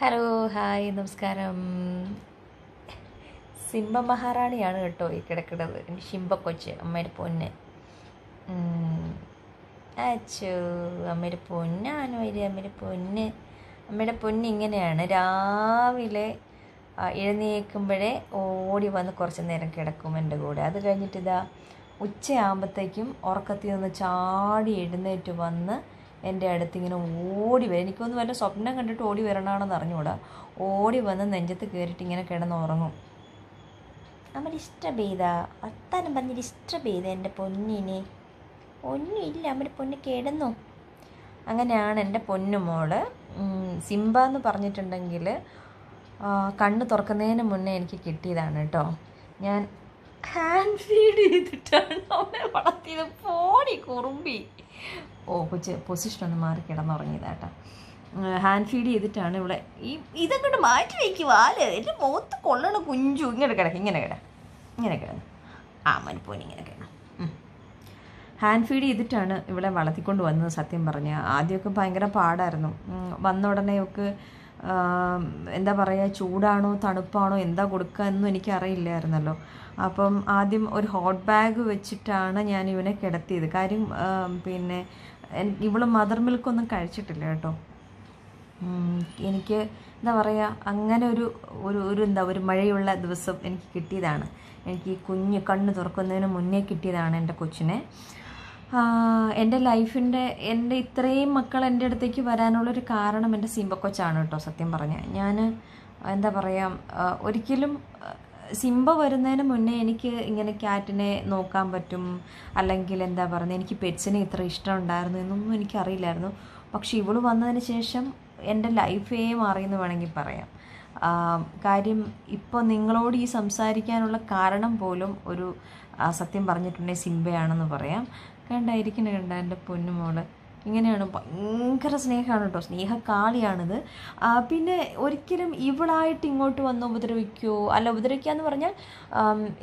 hello hi നമസ്കാരം Simba മഹാറാണിയാണ് കേട്ടോ ഈ കിടക്കുന്നത് എൻ്റെ ശിംബ കൊച്ച് അമ്മയുടെ പൊന്ന് അച്ചു അമ്മയുടെ പൊന്നാണ് വരിക അമ്മയുടെ പൊന്ന് അമ്മയുടെ പൊന്ന് ഇങ്ങനെയാണ് രാവിലെ എഴുന്നേക്കുമ്പോഴേ ഓടി വന്ന് കുറച്ച് നേരം കിടക്കും എൻ്റെ കൂടെ അത് കഴിഞ്ഞിട്ട് ഇതാ ഉച്ചയാകുമ്പോഴത്തേക്കും ഉറക്കത്തിൽ നിന്ന് ചാടി എഴുന്നേറ്റ് വന്ന് എൻ്റെ അടുത്ത് ഇങ്ങനെ ഓടി വരും എനിക്കൊന്നും വല്ല സ്വപ്നം കണ്ടിട്ട് ഓടി വരണമെന്ന് അറിഞ്ഞുകൂടാ ഓടി വന്ന് നെഞ്ചത്ത് കയറിയിട്ട് ഇങ്ങനെ കിടന്ന് ഉറങ്ങും അമ്മ ഇഷ്ടപെയ്ത വർത്താനം പറഞ്ഞിട്ട് ഇഷ്ടപെയ്ത എൻ്റെ പൊന്നിനെ ഒന്നുമില്ല അമ്മ പൊന്ന് കിടന്നു അങ്ങനെയാണ് എൻ്റെ പൊന്നുമോള് സിംബ എന്ന് പറഞ്ഞിട്ടുണ്ടെങ്കിൽ കണ്ണ് തുറക്കുന്നതിന് മുന്നേ എനിക്ക് കിട്ടിയതാണ് കേട്ടോ ഞാൻ ഹാൻഡ് ഫീഡ് ചെയ്തിട്ടാണ് അവനെ വളർത്തിയത് പോടി കുറുമ്പി ഓ കൊച്ച് ഒന്ന് മാറി കിടന്നുറങ്ങിയതാട്ടോ ഹാൻഡ് ഫീഡ് ചെയ്തിട്ടാണ് ഇവിടെ ഈ ഇതങ്ങോട്ട് മാറ്റി വയ്ക്കുക വാല് എൻ്റെ മുഖത്ത് കൊള്ളണ കുഞ്ചു ഇങ്ങനെ കിടക്കും ഇങ്ങനെ കിട ഇങ്ങനെ കിടന്നു ആ മനപ്പോൻ ഇങ്ങനെ കിടന്നു ഹാൻഡ് ഫീഡ് ചെയ്തിട്ടാണ് ഇവിടെ വളർത്തിക്കൊണ്ട് വന്നത് സത്യം പറഞ്ഞാൽ ആദ്യമൊക്കെ ഭയങ്കര പാടായിരുന്നു വന്ന ഉടനെയൊക്കെ എന്താ പറയുക ചൂടാണോ തണുപ്പാണോ എന്താ കൊടുക്കുക എന്നും എനിക്കറിയില്ലായിരുന്നല്ലോ അപ്പം ആദ്യം ഒരു ഹോട്ട് ബാഗ് വെച്ചിട്ടാണ് ഞാൻ ഇവനെ കിടത്തിയത് കാര്യം പിന്നെ ഇവള് മദർ മിൽക്കൊന്നും കഴിച്ചിട്ടില്ല കേട്ടോ എനിക്ക് എന്താ പറയുക അങ്ങനെ ഒരു ഒരു ഒരു എന്താ ഒരു മഴയുള്ള ദിവസം എനിക്ക് കിട്ടിയതാണ് എനിക്ക് ഈ കുഞ്ഞ് കണ്ണ് തുറക്കുന്നതിന് മുന്നേ കിട്ടിയതാണ് എൻ്റെ കൊച്ചിനെ എൻ്റെ ലൈഫിൻ്റെ എൻ്റെ ഇത്രയും മക്കൾ എൻ്റെ അടുത്തേക്ക് വരാനുള്ളൊരു കാരണം എൻ്റെ സീമ്പക്കൊച്ചാണ് കേട്ടോ സത്യം പറഞ്ഞാൽ ഞാൻ എന്താ പറയുക ഒരിക്കലും സിംബ വരുന്നതിന് മുന്നേ എനിക്ക് ഇങ്ങനെ ക്യാറ്റിനെ നോക്കാൻ പറ്റും അല്ലെങ്കിൽ എന്താ പറയുന്നത് എനിക്ക് പെറ്റ്സിനെ ഇത്ര ഇഷ്ടം ഉണ്ടായിരുന്നു എന്നൊന്നും എനിക്കറിയില്ലായിരുന്നു പക്ഷേ ഇവൾ വന്നതിന് ശേഷം എൻ്റെ ലൈഫേ മാറിയെന്ന് വേണമെങ്കിൽ പറയാം കാര്യം ഇപ്പോൾ നിങ്ങളോട് ഈ സംസാരിക്കാനുള്ള കാരണം പോലും ഒരു സത്യം പറഞ്ഞിട്ടുണ്ടെങ്കിൽ സിംബയാണെന്ന് പറയാം കണ്ടായിരിക്കണേ കണ്ട എൻ്റെ പൊന്നുമോള് ഇങ്ങനെയാണ് ഭയങ്കര സ്നേഹമാണ് കേട്ടോ സ്നേഹക്കാളിയാണിത് പിന്നെ ഒരിക്കലും ഇവളായിട്ട് ഇങ്ങോട്ട് വന്ന് ഉപദ്രവിക്കോ അല്ല ഉപദ്രവിക്കുക എന്ന് പറഞ്ഞാൽ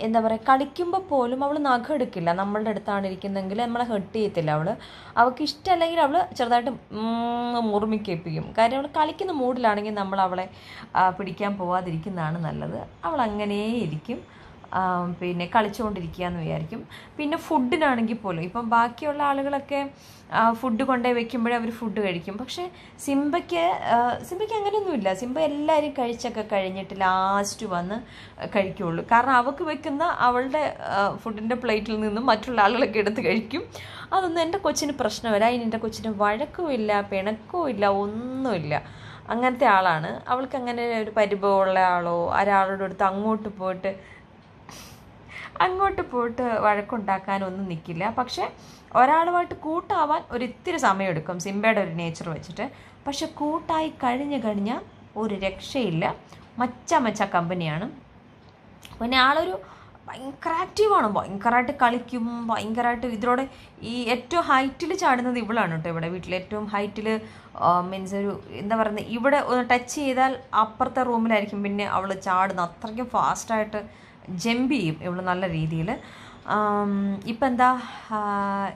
എന്താ പറയുക കളിക്കുമ്പോൾ പോലും അവൾ നഖം എടുക്കില്ല നമ്മളുടെ അടുത്താണ് ഇരിക്കുന്നതെങ്കിൽ നമ്മളെ ഹെർട്ട് ചെയ്യത്തില്ല അവൾ അവൾക്ക് ഇഷ്ടമല്ലെങ്കിൽ അവൾ ചെറുതായിട്ട് മുറുമിക്കേപ്പിക്കും കാര്യം അവൾ കളിക്കുന്ന മൂഡിലാണെങ്കിൽ നമ്മൾ അവളെ പിടിക്കാൻ പോവാതിരിക്കുന്നതാണ് നല്ലത് അവൾ അങ്ങനെയേ ഇരിക്കും പിന്നെ കളിച്ചുകൊണ്ടിരിക്കുക എന്ന് വിചാരിക്കും പിന്നെ ഫുഡിനാണെങ്കിൽ പോലും ഇപ്പം ബാക്കിയുള്ള ആളുകളൊക്കെ ഫുഡ് കൊണ്ടേ വെക്കുമ്പോഴേ അവർ ഫുഡ് കഴിക്കും പക്ഷേ സിംബയ്ക്ക് സിംബയ്ക്ക് അങ്ങനെയൊന്നുമില്ല സിംബ എല്ലാവരും കഴിച്ചൊക്കെ കഴിഞ്ഞിട്ട് ലാസ്റ്റ് വന്ന് കഴിക്കുള്ളൂ കാരണം അവൾക്ക് വെക്കുന്ന അവളുടെ ഫുഡിൻ്റെ പ്ലേറ്റിൽ നിന്നും മറ്റുള്ള ആളുകളൊക്കെ എടുത്ത് കഴിക്കും അതൊന്നും എൻ്റെ കൊച്ചിന് പ്രശ്നമില്ല അതിന് എൻ്റെ കൊച്ചിന് വഴക്കുമില്ല പിണക്കുമില്ല ഒന്നുമില്ല അങ്ങനത്തെ ആളാണ് അവൾക്ക് അങ്ങനെ ഒരു പരിഭവമുള്ള ആളോ ഒരാളുടെ അടുത്ത് അങ്ങോട്ട് പോയിട്ട് അങ്ങോട്ട് പോയിട്ട് വഴക്കുണ്ടാക്കാനൊന്നും നിൽക്കില്ല പക്ഷേ ഒരാളുമായിട്ട് കൂട്ടാവാൻ ഒരു ഇത്തിരി സമയമെടുക്കും സിംബയുടെ ഒരു നേച്ചർ വെച്ചിട്ട് പക്ഷെ കൂട്ടായി കഴിഞ്ഞ് കഴിഞ്ഞാൽ ഒരു രക്ഷയില്ല മച്ച മച്ച കമ്പനിയാണ് പിന്നെ ആളൊരു ഭയങ്കര ആക്റ്റീവാണ് ഭയങ്കരമായിട്ട് കളിക്കും ഭയങ്കരമായിട്ട് ഇതിലൂടെ ഈ ഏറ്റവും ഹൈറ്റിൽ ചാടുന്നത് ഇവളാണ് കേട്ടോ ഇവിടെ വീട്ടിൽ ഏറ്റവും ഹൈറ്റിൽ മീൻസ് ഒരു എന്താ പറയുന്നത് ഇവിടെ ഒന്ന് ടച്ച് ചെയ്താൽ അപ്പുറത്തെ റൂമിലായിരിക്കും പിന്നെ അവൾ ചാടുന്നത് അത്രയ്ക്കും ഫാസ്റ്റായിട്ട് ജമ്പ് ചെയ്യും നല്ല രീതിയിൽ ഇപ്പം എന്താ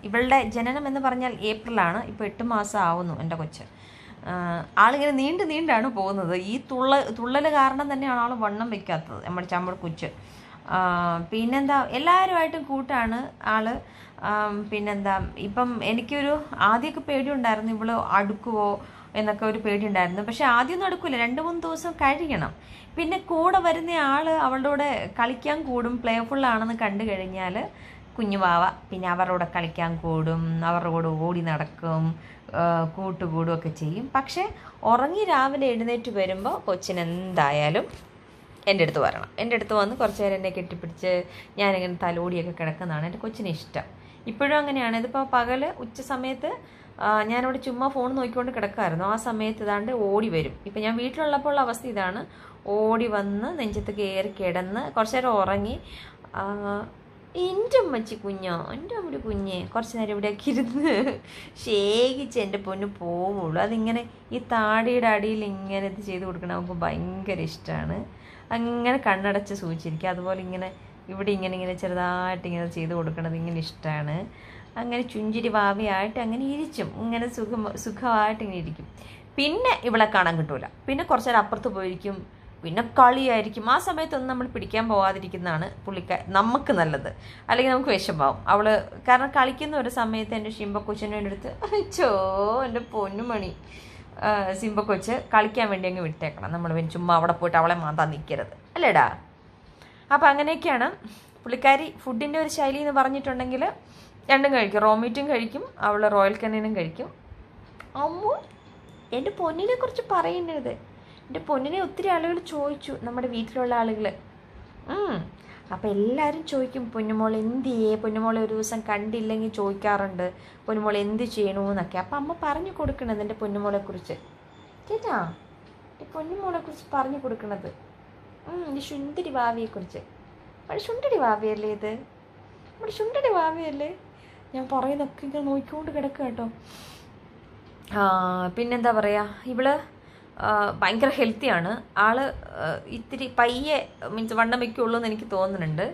ഇവളുടെ ജനനം എന്ന് പറഞ്ഞാൽ ഏപ്രിലാണ് ഇപ്പോൾ എട്ട് മാസം ആവുന്നു എൻ്റെ കൊച്ച് ആളിങ്ങനെ നീണ്ടു നീണ്ടാണ് പോകുന്നത് ഈ തുള്ള തുള്ളൽ കാരണം തന്നെയാണ് ആൾ വണ്ണം വെക്കാത്തത് നമ്മുടെ ചമ്മട് കൊച്ച് പിന്നെന്താ എല്ലാവരുമായിട്ടും കൂട്ടാണ് ആള് പിന്നെന്താ ഇപ്പം എനിക്കൊരു ആദ്യമൊക്കെ പേടി ഉണ്ടായിരുന്നു ഇവള് അടുക്കുവോ എന്നൊക്കെ ഒരു പേടിയുണ്ടായിരുന്നു പക്ഷെ ആദ്യം എടുക്കില്ല രണ്ട് മൂന്ന് ദിവസം കഴിയണം പിന്നെ കൂടെ വരുന്ന ആൾ അവളുടെ കൂടെ കളിക്കാൻ കൂടും പ്ലേഫുള്ളാണെന്ന് കണ്ടു കഴിഞ്ഞാൽ കുഞ്ഞുവാവ പിന്നെ അവരോട് കളിക്കാൻ കൂടും അവരുടെ കൂടെ ഓടി നടക്കും കൂട്ടുകൂടും ഒക്കെ ചെയ്യും പക്ഷേ ഉറങ്ങി രാവിലെ എഴുന്നേറ്റ് വരുമ്പോൾ കൊച്ചിന് എന്തായാലും എൻ്റെ അടുത്ത് വരണം എൻ്റെ അടുത്ത് വന്ന് കുറച്ച് നേരം എന്നെ കെട്ടിപ്പിടിച്ച് ഞാനിങ്ങനെ തലോടിയൊക്കെ കിടക്കുന്നതാണ് എൻ്റെ കൊച്ചിന് ഇഷ്ടം ഇപ്പോഴും അങ്ങനെയാണ് ഇതിപ്പോൾ പകൽ ഉച്ച സമയത്ത് ഞാനിവിടെ ചുമ്മാ ഫോൺ നോക്കിക്കൊണ്ട് കിടക്കായിരുന്നു ആ സമയത്ത് ഇതാണ്ട് ഓടി വരും ഇപ്പം ഞാൻ വീട്ടിലുള്ളപ്പോൾ അവസ്ഥ ഇതാണ് ഓടി വന്ന് നെഞ്ചത്ത് കയറി കിടന്ന് കുറച്ച് നേരം ഉറങ്ങി എൻ്റെ അമ്മച്ചി കുഞ്ഞോ എൻ്റെ അമ്മയുടെ കുഞ്ഞെ കുറച്ച് നേരം ഇവിടെയൊക്കെ ഇരുന്ന് ശേഖിച്ച് എൻ്റെ പൊന്ന് പോവുള്ളൂ അതിങ്ങനെ ഈ താടിയുടെ അടിയിൽ ഇങ്ങനെ ഇത് ചെയ്ത് കൊടുക്കണം നമുക്ക് ഭയങ്കര ഇഷ്ടമാണ് അങ്ങനെ കണ്ണടച്ച് സൂചിച്ചിരിക്കുക അതുപോലെ ഇങ്ങനെ ഇവിടെ ഇങ്ങനെ ഇങ്ങനെ ചെറുതായിട്ട് ഇങ്ങനെ ചെയ്ത് കൊടുക്കണത് ഇങ്ങനെ ഇഷ്ടമാണ് അങ്ങനെ ചുഞ്ചിരി വാവയായിട്ട് അങ്ങനെ ഇരിച്ചും ഇങ്ങനെ സുഖം സുഖമായിട്ട് ഇങ്ങനെ ഇരിക്കും പിന്നെ ഇവളെ കാണാൻ കിട്ടൂല പിന്നെ കുറച്ച് നേരം അപ്പുറത്ത് പോയിരിക്കും പിന്നെ കളിയായിരിക്കും ആ സമയത്തൊന്നും നമ്മൾ പിടിക്കാൻ പോകാതിരിക്കുന്നതാണ് പുള്ളിക്കാർ നമുക്ക് നല്ലത് അല്ലെങ്കിൽ നമുക്ക് വിഷമാവും അവള് കാരണം കളിക്കുന്ന ഒരു സമയത്ത് എൻ്റെ ഷിംബക്കൊച്ചിൻ്റെ എടുത്ത് ചോ എൻ്റെ പൊന്നുമണി സിംബക്കൊച്ച് കളിക്കാൻ വേണ്ടി അങ്ങ് വിട്ടേക്കണം നമ്മൾ ചുമ്മാ അവിടെ പോയിട്ട് അവളെ മാന്താൻ നിൽക്കരുത് അല്ലേടാ അപ്പോൾ അങ്ങനെയൊക്കെയാണ് പുള്ളിക്കാരി ഫുഡിൻ്റെ ഒരു ശൈലി എന്ന് പറഞ്ഞിട്ടുണ്ടെങ്കിൽ രണ്ടും കഴിക്കും റോമീറ്റും കഴിക്കും അവളെ റോയൽ കനീനും കഴിക്കും അമ്മു എൻ്റെ പൊന്നിനെ കുറിച്ച് പറയുന്നത് എൻ്റെ പൊന്നിനെ ഒത്തിരി ആളുകൾ ചോദിച്ചു നമ്മുടെ വീട്ടിലുള്ള ആളുകൾ അപ്പോൾ എല്ലാവരും ചോദിക്കും പൊന്നുമോൾ എന്ത് ചെയ്യേ പൊന്നുമോളെ ഒരു ദിവസം കണ്ടില്ലെങ്കിൽ ചോദിക്കാറുണ്ട് പൊന്നുമോൾ എന്ത് ചെയ്യണമെന്നൊക്കെ അപ്പോൾ അമ്മ പറഞ്ഞു കൊടുക്കണത് എൻ്റെ പൊന്നുമോളെക്കുറിച്ച് ചേട്ടാ ഈ പൊന്നുമോളെക്കുറിച്ച് പറഞ്ഞു കൊടുക്കണത് ഈ ശുന്തിരി ഭാവിയെക്കുറിച്ച് നമ്മുടെ ശുണ്ടടി ഭാവിയല്ലേ ഇത് നമ്മുടെ ശുണ്ടടി ഭാവിയല്ലേ ഞാൻ പറയുന്നൊക്കെ ഇങ്ങനെ നോക്കിക്കൊണ്ട് കിടക്കുക കേട്ടോ പിന്നെന്താ പറയുക ഇവള് ഭയങ്കര ഹെൽത്തിയാണ് ആള് ഇത്തിരി പയ്യെ മീൻസ് വണ്ണം വയ്ക്കുള്ളൂ എന്ന് എനിക്ക് തോന്നുന്നുണ്ട്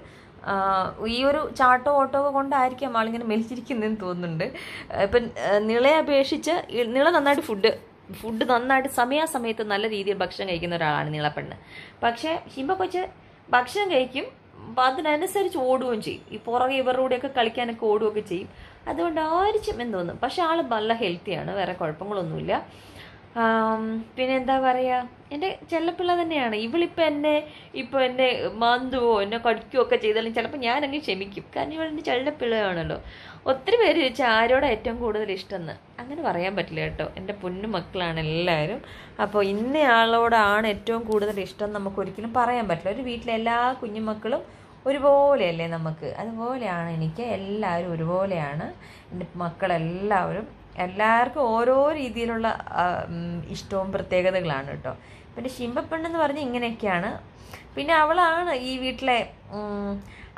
ഈ ഒരു ചാട്ടോ ഓട്ടോ കൊണ്ടായിരിക്കും ആളിങ്ങനെ മെലിച്ചിരിക്കുന്നതെന്ന് തോന്നുന്നുണ്ട് ഇപ്പം നിളയെ അപേക്ഷിച്ച് നിള നന്നായിട്ട് ഫുഡ് ഫുഡ് നന്നായിട്ട് സമയാസമയത്ത് നല്ല രീതിയിൽ ഭക്ഷണം കഴിക്കുന്ന ഒരാളാണ് നീളപ്പെണ്ണ് പക്ഷേ ഹിമ കൊച്ച് ഭക്ഷണം കഴിക്കും അതിനനുസരിച്ച് ഓടുകയും ചെയ്യും ഈ പുറകെ ഇവരുടെ കൂടെയൊക്കെ കളിക്കാനൊക്കെ ഓടുകയൊക്കെ ചെയ്യും അതുകൊണ്ട് ആരിച്ചും എന്ന് തോന്നും പക്ഷെ ആള് നല്ല ഹെൽത്തിയാണ് വേറെ കുഴപ്പങ്ങളൊന്നുമില്ല പിന്നെ എന്താ പറയാ എന്റെ ചെല്ലപ്പിള്ള തന്നെയാണ് ഇവളിപ്പോൾ എന്നെ ഇപ്പൊ എന്നെ മാന്തുവോ എന്നെ കടിക്കുകയോ ഒക്കെ ചെയ്താലും ചിലപ്പോൾ ഞാനങ്ങ് ക്ഷമിക്കും കാരണം ഇവൾ എൻ്റെ ചെല്ലപ്പിള്ളയാണല്ലോ ഒത്തിരി പേര് ചോദിച്ചാൽ ആരോടെ ഏറ്റവും കൂടുതൽ ഇഷ്ടമെന്ന് അങ്ങനെ പറയാൻ പറ്റില്ല കേട്ടോ എൻ്റെ പൊന്നു മക്കളാണ് എല്ലാവരും അപ്പോൾ ഇന്നയാളോടാണ് ഏറ്റവും കൂടുതൽ ഇഷ്ടം നമുക്ക് ഒരിക്കലും പറയാൻ പറ്റില്ല ഒരു വീട്ടിലെ എല്ലാ കുഞ്ഞുമക്കളും ഒരുപോലെയല്ലേ നമുക്ക് അതുപോലെയാണ് എനിക്ക് എല്ലാവരും ഒരുപോലെയാണ് എൻ്റെ മക്കളെല്ലാവരും എല്ലാവർക്കും ഓരോ രീതിയിലുള്ള ഇഷ്ടവും പ്രത്യേകതകളാണ് കേട്ടോ പിന്നെ ശിമ്പപ്പെണ്ണെന്ന് പറഞ്ഞ് ഇങ്ങനെയൊക്കെയാണ് പിന്നെ അവളാണ് ഈ വീട്ടിലെ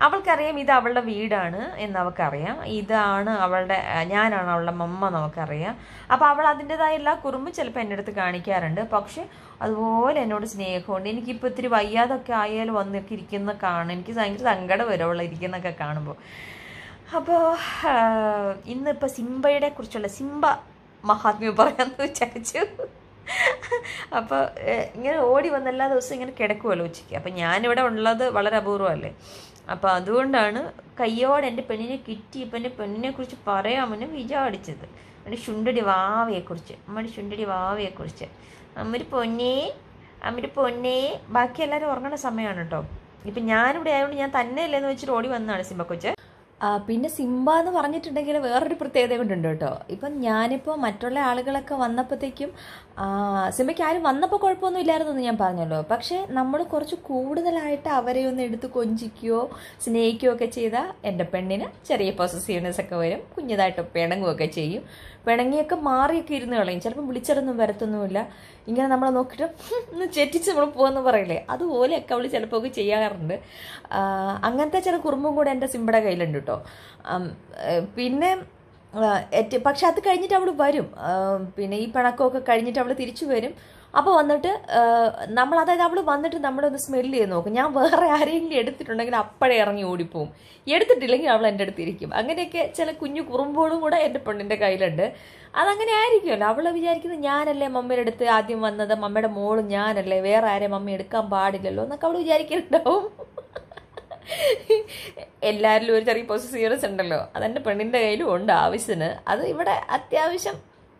അവൾക്കറിയാം ഇത് അവളുടെ വീടാണ് എന്ന് അവൾക്കറിയാം ഇതാണ് അവളുടെ ഞാനാണ് അവളുടെ മമ്മ നമുക്കറിയാം അപ്പോൾ അവൾ അതിൻ്റെതായ എല്ലാ കുറുമ്പും ചിലപ്പോൾ എൻ്റെ അടുത്ത് കാണിക്കാറുണ്ട് പക്ഷെ അതുപോലെ എന്നോട് സ്നേഹമുണ്ട് എനിക്കിപ്പോൾ ഇത്തിരി വയ്യാതൊക്കെ ആയാലും വന്നൊക്കെ ഇരിക്കുന്ന കാണും എനിക്ക് ഭയങ്കര സങ്കടം വരും അവൾ ഇരിക്കുന്നൊക്കെ കാണുമ്പോൾ അപ്പോൾ ഇന്നിപ്പോൾ സിംബയുടെ കുറിച്ചുള്ള സിംബ മഹാത്മ്യം പറയാമെന്ന് വിചാരിച്ചു അപ്പോൾ ഇങ്ങനെ ഓടി വന്ന എല്ലാ ദിവസവും ഇങ്ങനെ കിടക്കുമല്ലോ ഉച്ചയ്ക്ക് അപ്പോൾ ഞാനിവിടെ ഉള്ളത് വളരെ അപൂർവമല്ലേ അപ്പോൾ അതുകൊണ്ടാണ് കയ്യോടെ എന്റെ പെണ്ണിനെ കിട്ടി ഇപ്പൊ എന്റെ പെണ്ണിനെ കുറിച്ച് പറയാമെന്ന് വിചാരിച്ചത് അമ്മടെ ശുണ്ടടി വാവയെക്കുറിച്ച് അമ്മടെ ശുണ്ടടി വാവയെക്കുറിച്ച് അമ്മര് പൊന്നേ അമ്മര് പൊന്നേ ബാക്കി എല്ലാവരും ഉറങ്ങണ സമയമാണ് കേട്ടോ ഇപ്പൊ ഞാനിവിടെ ആയതുകൊണ്ട് ഞാൻ തന്നെ അല്ലേന്ന് വെച്ചിട്ട് ഓടി വന്നതാണ് സിംബക്കൊച്ച് പിന്നെ സിംബ എന്ന് പറഞ്ഞിട്ടുണ്ടെങ്കിൽ വേറൊരു പ്രത്യേകത കൊണ്ടുണ്ട് കേട്ടോ ഇപ്പം ഞാനിപ്പോൾ മറ്റുള്ള ആളുകളൊക്കെ വന്നപ്പോഴത്തേക്കും സിംബയ്ക്ക് ആരും വന്നപ്പോൾ കുഴപ്പമൊന്നും എന്ന് ഞാൻ പറഞ്ഞല്ലോ പക്ഷേ നമ്മൾ കുറച്ച് കൂടുതലായിട്ട് അവരെ ഒന്ന് എടുത്ത് കൊഞ്ചിക്കുകയോ സ്നേഹിക്കുകയോ ഒക്കെ ചെയ്താൽ എൻ്റെ പെണ്ണിന് ചെറിയ പൊസസീവ്നെസ് ഒക്കെ വരും കുഞ്ഞതായിട്ട് പിണങ്ങുകയൊക്കെ ചെയ്യും പിണങ്ങിയൊക്കെ മാറിയൊക്കെ ഇരുന്ന് കളയും ചിലപ്പം വിളിച്ചിടൊന്നും വരത്തൊന്നുമില്ല ഇങ്ങനെ നമ്മളെ നോക്കിയിട്ട് ഒന്ന് ചെറ്റിച്ച് നമ്മൾ പോകുന്ന പറയില്ലേ അതുപോലെയൊക്കെ അവൾ ചിലപ്പോൾ ഒക്കെ ചെയ്യാറുണ്ട് അങ്ങനത്തെ ചില കുറുമ്പും കൂടെ എൻ്റെ സിമ്പിടെ കയ്യിലുണ്ട് കേട്ടോ പിന്നെ പക്ഷെ അത് കഴിഞ്ഞിട്ട് അവൾ വരും പിന്നെ ഈ പിണക്കമൊക്കെ കഴിഞ്ഞിട്ട് അവൾ തിരിച്ചു വരും അപ്പോൾ വന്നിട്ട് നമ്മൾ അതായത് അവൾ വന്നിട്ട് നമ്മളെ ഒന്ന് സ്മെല്ല് ചെയ്ത് നോക്കും ഞാൻ വേറെ ആരെങ്കിലും എടുത്തിട്ടുണ്ടെങ്കിൽ അപ്പോഴേ ഇറങ്ങി ഓടിപ്പോവും എടുത്തിട്ടില്ലെങ്കിൽ അവൾ എൻ്റെ അടുത്ത് ഇരിക്കും അങ്ങനെയൊക്കെ ചില കുഞ്ഞു കുറുമ്പോളും കൂടെ എൻ്റെ പെണ്ണിൻ്റെ കയ്യിലുണ്ട് അതങ്ങനെ ആയിരിക്കുമല്ലോ അവൾ വിചാരിക്കുന്നത് ഞാനല്ലേ മമ്മയുടെ അടുത്ത് ആദ്യം വന്നത് മമ്മയുടെ മോള് ഞാനല്ലേ വേറെ ആരെ മമ്മി എടുക്കാൻ പാടില്ലല്ലോ എന്നൊക്കെ അവൾ വിചാരിക്കുന്നുണ്ടാവും എല്ലാവരിലും ഒരു ചെറിയ പോസിറ്റീവ്നെസ് ഉണ്ടല്ലോ അതെൻ്റെ പെണ്ണിൻ്റെ കയ്യിലും ഉണ്ട് ആവശ്യത്തിന് അത് ഇവിടെ അത്യാവശ്യം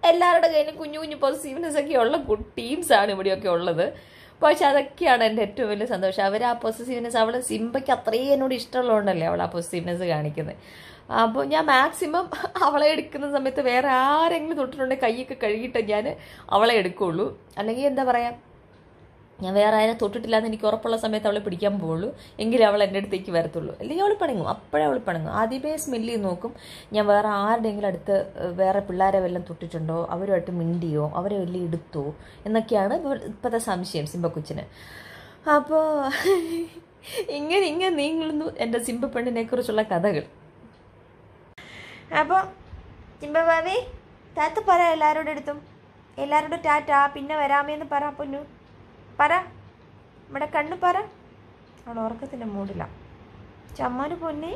എല്ലാവരുടെ കയ്യിലും കുഞ്ഞു കുഞ്ഞു പോസിറ്റീവ്നെസ് ഒക്കെ ഉള്ള ഗുഡ് ടീംസാണ് ഇവിടെയൊക്കെ ഉള്ളത് പക്ഷെ അതൊക്കെയാണ് എൻ്റെ ഏറ്റവും വലിയ സന്തോഷം അവർ ആ പോസിറ്റീവ്നെസ് അവൾ സിംബയ്ക്ക് അത്രയും എന്നോട് ഇഷ്ടമുള്ളതുകൊണ്ടല്ലേ അവൾ ആ പോസിറ്റീവ്നെസ് കാണിക്കുന്നത് അപ്പോൾ ഞാൻ മാക്സിമം അവളെ എടുക്കുന്ന സമയത്ത് വേറെ ആരെങ്കിലും തൊട്ടിട്ടുണ്ടെങ്കിൽ കൈയൊക്കെ കഴുകിയിട്ട് ഞാൻ അവളെ എടുക്കുകയുള്ളൂ അല്ലെങ്കിൽ എന്താ പറയുക ഞാൻ വേറെ ആരെ തൊട്ടിട്ടില്ലാന്ന് എനിക്ക് ഉറപ്പുള്ള സമയത്ത് അവളെ പിടിക്കാൻ പോകുള്ളൂ എങ്കിലും അവൾ എൻ്റെ അടുത്തേക്ക് വരത്തുള്ളൂ അല്ലെങ്കിൽ അവൾ പണങ്ങും അപ്പോഴേ അവൾ പണങ്ങും ആദ്യമേ സ്മെല്ല് ചെയ്ത് നോക്കും ഞാൻ വേറെ ആരുടെയെങ്കിലും അടുത്ത് വേറെ പിള്ളേരെ വല്ലതും തൊട്ടിട്ടുണ്ടോ അവരുമായിട്ട് മിണ്ടിയോ അവരെ വലിയ എടുത്തോ എന്നൊക്കെയാണ് ഇപ്പോഴത്തെ സംശയം സിംബക്കൊച്ചിന് അപ്പോൾ ഇങ്ങനെ ഇങ്ങനെ നീങ്ങുന്നു എൻ്റെ സിംബ പെണ്ണിനെ കുറിച്ചുള്ള കഥകൾ അപ്പോൾ ചിമ്പബാബി താത്ത പറ എല്ലാവരോടും അടുത്തും എല്ലാവരോടും ടാറ്റാ പിന്നെ വരാമേന്ന് പറ പൊന്നു പറ ഇവിടെ കണ്ണു പറ അവൾ ഉറക്കത്തിൻ്റെ മൂടിലാണ് ചമ്മാന് പൊന്നി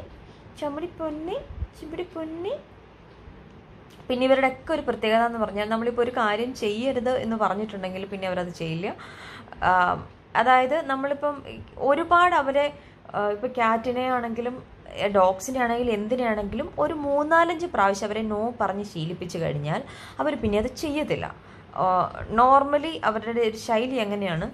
ചമ്മടി പൊന്നി ചിമ്പിടി പൊന്നി പിന്നെ ഇവരുടെ ഒക്കെ ഒരു പ്രത്യേകത എന്ന് പറഞ്ഞാൽ നമ്മളിപ്പോൾ ഒരു കാര്യം ചെയ്യരുത് എന്ന് പറഞ്ഞിട്ടുണ്ടെങ്കിൽ പിന്നെ അവരത് ചെയ്യില്ല അതായത് നമ്മളിപ്പം ഒരുപാട് അവരെ ഇപ്പം ക്യാറ്റിനെ ആണെങ്കിലും ഡോഗ്സിനെ ആണെങ്കിലും എന്തിനാണെങ്കിലും ഒരു മൂന്നാലഞ്ച് പ്രാവശ്യം അവരെ നോ പറഞ്ഞ് ശീലിപ്പിച്ചു കഴിഞ്ഞാൽ അവർ പിന്നെ അത് ചെയ്യത്തില്ല നോർമലി അവരുടെ ഒരു ശൈലി എങ്ങനെയാണ്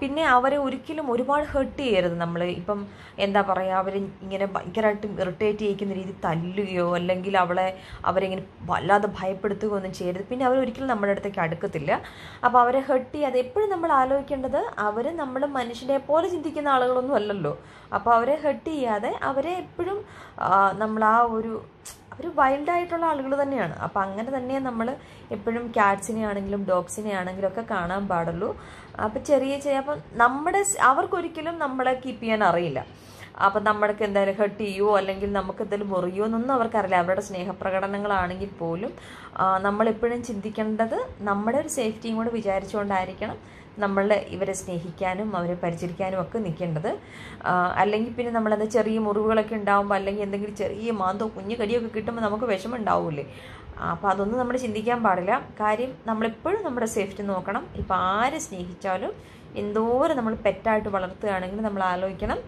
പിന്നെ അവരെ ഒരിക്കലും ഒരുപാട് ഹെർട്ട് ചെയ്യരുത് നമ്മൾ ഇപ്പം എന്താ പറയുക അവരെ ഇങ്ങനെ ഭയങ്കരമായിട്ട് ഇറിറ്റേറ്റ് ചെയ്യിക്കുന്ന രീതി തല്ലുകയോ അല്ലെങ്കിൽ അവളെ അവരെങ്ങനെ വല്ലാതെ ഭയപ്പെടുത്തുകയോ ഒന്നും ചെയ്യരുത് പിന്നെ അവരൊരിക്കലും നമ്മുടെ അടുത്തേക്ക് അടുക്കത്തില്ല അപ്പോൾ അവരെ ഹെർട്ട് ചെയ്യാതെ എപ്പോഴും നമ്മൾ ആലോചിക്കേണ്ടത് അവർ നമ്മൾ മനുഷ്യനെ പോലെ ചിന്തിക്കുന്ന ആളുകളൊന്നും അല്ലല്ലോ അപ്പോൾ അവരെ ഹെർട്ട് ചെയ്യാതെ അവരെ എപ്പോഴും നമ്മൾ ആ ഒരു ഒരു വൈൽഡായിട്ടുള്ള ആളുകൾ തന്നെയാണ് അപ്പോൾ അങ്ങനെ തന്നെ നമ്മൾ എപ്പോഴും ക്യാറ്റ്സിനെ ആണെങ്കിലും ഡോഗ്സിനെ ആണെങ്കിലും ഒക്കെ കാണാൻ പാടുള്ളൂ അപ്പൊ ചെറിയ ചെറിയ അപ്പം നമ്മുടെ അവർക്കൊരിക്കലും നമ്മളെ കീപ്പ് ചെയ്യാൻ അറിയില്ല അപ്പൊ നമ്മൾക്ക് എന്തായാലും ഹെർട്ട് ചെയ്യുവോ അല്ലെങ്കിൽ നമുക്ക് എന്തെങ്കിലും മുറിയോ എന്നൊന്നും അവർക്കറിയില്ല അവരുടെ സ്നേഹപ്രകടനങ്ങളാണെങ്കിൽ പോലും നമ്മളെപ്പോഴും ചിന്തിക്കേണ്ടത് നമ്മുടെ ഒരു സേഫ്റ്റിയും കൂടെ വിചാരിച്ചുകൊണ്ടായിരിക്കണം നമ്മൾ ഇവരെ സ്നേഹിക്കാനും അവരെ പരിചരിക്കാനും ഒക്കെ നിൽക്കേണ്ടത് അല്ലെങ്കിൽ പിന്നെ നമ്മളെന്താ ചെറിയ മുറിവുകളൊക്കെ ഉണ്ടാകുമ്പോൾ അല്ലെങ്കിൽ എന്തെങ്കിലും ചെറിയ മാന്തോ കുഞ്ഞു കടിയൊക്കെ കിട്ടുമ്പോൾ നമുക്ക് വിഷമം ഉണ്ടാവില്ലേ അപ്പോൾ അതൊന്നും നമ്മൾ ചിന്തിക്കാൻ പാടില്ല കാര്യം നമ്മളെപ്പോഴും നമ്മുടെ സേഫ്റ്റി നോക്കണം ഇപ്പം ആരെ സ്നേഹിച്ചാലും എന്തോരം നമ്മൾ പെറ്റായിട്ട് വളർത്തുകയാണെങ്കിൽ നമ്മൾ ആലോചിക്കണം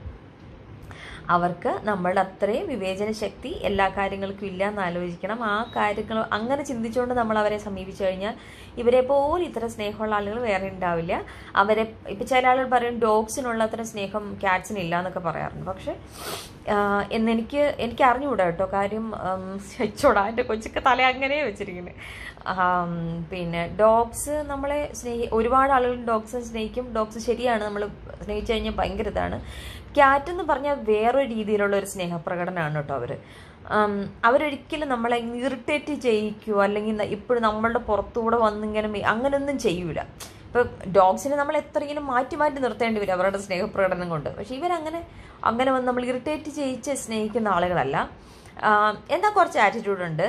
അവർക്ക് നമ്മളുടെ അത്രയും വിവേചന ശക്തി എല്ലാ കാര്യങ്ങൾക്കും ഇല്ല എന്ന് ആലോചിക്കണം ആ കാര്യങ്ങൾ അങ്ങനെ ചിന്തിച്ചുകൊണ്ട് നമ്മൾ അവരെ സമീപിച്ചു കഴിഞ്ഞാൽ ഇവരെ പോലും ഇത്ര സ്നേഹമുള്ള ആളുകൾ വേറെ ഉണ്ടാവില്ല അവരെ ഇപ്പം ചില ആളുകൾ പറയും ഡോഗ്സിനുള്ള അത്ര സ്നേഹം ക്യാറ്റ്സിനില്ല എന്നൊക്കെ പറയാറുണ്ട് പക്ഷേ എന്നെനിക്ക് എനിക്ക് അറിഞ്ഞുകൂടാ കേട്ടോ കാര്യം ചോടാ എൻ്റെ കൊച്ചൊക്കെ തല അങ്ങനെ വെച്ചിരിക്കുന്നത് പിന്നെ ഡോഗ്സ് നമ്മളെ സ്നേഹി ഒരുപാട് ആളുകൾ ഡോഗ്സിനെ സ്നേഹിക്കും ഡോഗ്സ് ശരിയാണ് നമ്മൾ സ്നേഹിച്ചു കഴിഞ്ഞാൽ ഭയങ്കര ഇതാണ് ക്യാറ്റ് എന്ന് പറഞ്ഞാൽ വേറെ വേറെ രീതിയിലുള്ള ഒരു സ്നേഹപ്രകടനമാണ് കേട്ടോ അവർ അവരൊരിക്കലും നമ്മളെ ഇറിറ്റേറ്റ് ചെയ്യിക്കുകയോ അല്ലെങ്കിൽ ഇപ്പോഴും നമ്മളുടെ പുറത്തുകൂടെ വന്നിങ്ങനെ അങ്ങനെയൊന്നും ചെയ്യൂല ഇപ്പോൾ ഡോഗ്സിനെ നമ്മൾ എത്രയെങ്കിലും മാറ്റി മാറ്റി നിർത്തേണ്ടി വരും അവരുടെ സ്നേഹപ്രകടനം കൊണ്ട് പക്ഷേ ഇവരങ്ങനെ അങ്ങനെ വന്ന് നമ്മൾ ഇറിറ്റേറ്റ് ചെയ്യിച്ച് സ്നേഹിക്കുന്ന ആളുകളല്ല എന്താ കുറച്ച് ആറ്റിറ്റ്യൂഡുണ്ട്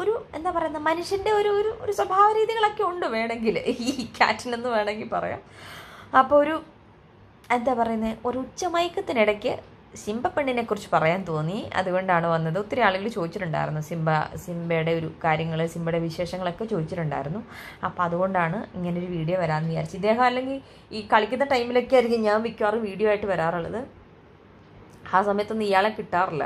ഒരു എന്താ പറയുന്ന മനുഷ്യൻ്റെ ഒരു ഒരു ഒരു സ്വഭാവ രീതികളൊക്കെ ഉണ്ട് വേണമെങ്കിൽ ഈ ക്യാറ്റിനെന്ന് വേണമെങ്കിൽ പറയാം അപ്പോൾ ഒരു എന്താ പറയുന്നത് ഒരു ഉച്ചമയക്കത്തിനിടയ്ക്ക് പെണ്ണിനെ കുറിച്ച് പറയാൻ തോന്നി അതുകൊണ്ടാണ് വന്നത് ഒത്തിരി ആളുകൾ ചോദിച്ചിട്ടുണ്ടായിരുന്നു സിംബ സിംബയുടെ ഒരു കാര്യങ്ങൾ സിംബയുടെ വിശേഷങ്ങളൊക്കെ ചോദിച്ചിട്ടുണ്ടായിരുന്നു അപ്പം അതുകൊണ്ടാണ് ഇങ്ങനൊരു വീഡിയോ വരാമെന്ന് വിചാരിച്ചു ഇദ്ദേഹം അല്ലെങ്കിൽ ഈ കളിക്കുന്ന ടൈമിലൊക്കെ ആയിരിക്കും ഞാൻ മിക്കവാറും വീഡിയോ ആയിട്ട് വരാറുള്ളത് ആ സമയത്തൊന്നും ഇയാളെ കിട്ടാറില്ല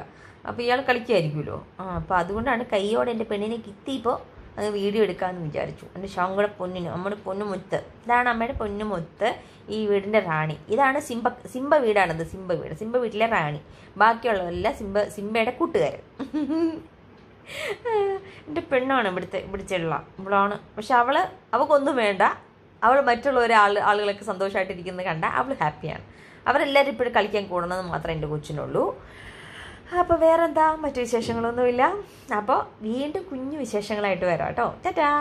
അപ്പോൾ ഇയാൾ കളിക്കുമായിരിക്കുമല്ലോ അപ്പോൾ അതുകൊണ്ടാണ് കൈയോടെ എൻ്റെ പെണ്ണിനെ കിട്ടിയപ്പോൾ അത് വീഡിയോ എടുക്കാമെന്ന് വിചാരിച്ചു എൻ്റെ ശങ്കുടെ പൊന്നിന് നമ്മുടെ പൊന്നു മുത്ത് ഇതാണ് അമ്മയുടെ പൊന്നു മുത്ത് ഈ വീടിൻ്റെ റാണി ഇതാണ് സിംബ സിംബ വീടാണത് സിംബ വീട് സിംബ വീട്ടിലെ റാണി ബാക്കിയുള്ളവരെല്ലാം സിംബ സിംബയുടെ കൂട്ടുകാരൻ എൻ്റെ പെണ്ണാണ് ഇവിടുത്തെ ഇവിടുത്തെയുള്ള ഇവളാണ് പക്ഷെ അവൾ അവൾക്കൊന്നും വേണ്ട അവൾ മറ്റുള്ള ആൾ ആളുകളൊക്കെ സന്തോഷമായിട്ടിരിക്കുന്നത് കണ്ടാൽ അവൾ ഹാപ്പിയാണ് അവരെല്ലാവരും ഇപ്പോഴും കളിക്കാൻ കൂടണമെന്ന് മാത്രമേ എൻ്റെ കൊച്ചിനുള്ളൂ അപ്പോൾ വേറെന്താ മറ്റു വിശേഷങ്ങളൊന്നുമില്ല അപ്പോൾ വീണ്ടും കുഞ്ഞു വിശേഷങ്ങളായിട്ട് വരാം കേട്ടോ ചേട്ടാ